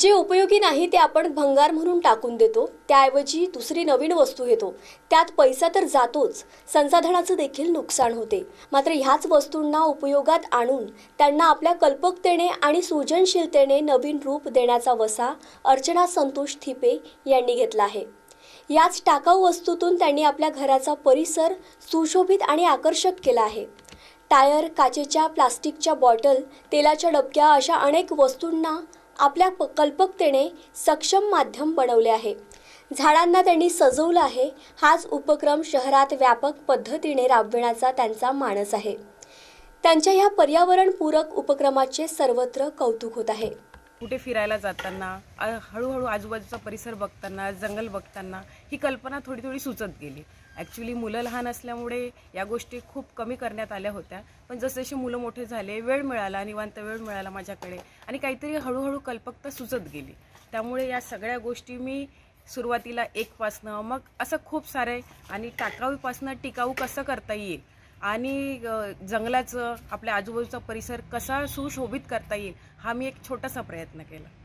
जे उपयोगी नाही ते आपण भंगार म्हणून टाकून देतो त्याऐवजी दुसरी नवीन वस्तू येतो त्यात पैसा तर जातोच संसाधनाचं देखील नुकसान होते मात्र ह्याच वस्तूंना उपयोगात आणून त्यांना आपल्या कल्पकतेने आणि सृजनशीलतेने नवीन रूप देण्याचा वसा अर्चना संतोष थिपे यांनी घेतला आहे याच टाकाऊ वस्तूतून त्यांनी आपल्या घराचा परिसर सुशोभित आणि आकर्षक केला आहे टायर काचेच्या प्लास्टिकच्या बॉटल तेलाच्या डबक्या अशा अनेक वस्तूंना आपल्या कल्पकतेने सक्षम माध्यम बनवले आहे झाडांना त्यांनी सजवलं आहे हाच उपक्रम शहरात व्यापक पद्धतीने राबविण्याचा त्यांचा मानस आहे त्यांच्या ह्या पर्यावरणपूरक उपक्रमाचे सर्वत्र कौतुक होत आहे कुठे फिरायला जाताना हळूहळू आजूबाजूचा परिसर बघताना जंगल बघताना ही कल्पना थोडी थोडी सुचत गेली ॲक्च्युली मुलं लहान असल्यामुळे या गोष्टी खूप कमी करण्यात आल्या होत्या पण जसे मुलं मोठे झाले वेळ मिळाला निवांत वेळ मिळाला माझ्याकडे आणि काहीतरी हळूहळू कल्पकता सुचत गेली त्यामुळे या सगळ्या गोष्टी मी सुरुवातीला एकपासनं मग असं खूप सारे आणि टाकाऊपासनं टिकाऊ कसं करता येईल आणि जंगलाचं आपल्या आजूबाजूचा परिसर कसा सुशोभित करता येईल हा मी एक छोटासा प्रयत्न केला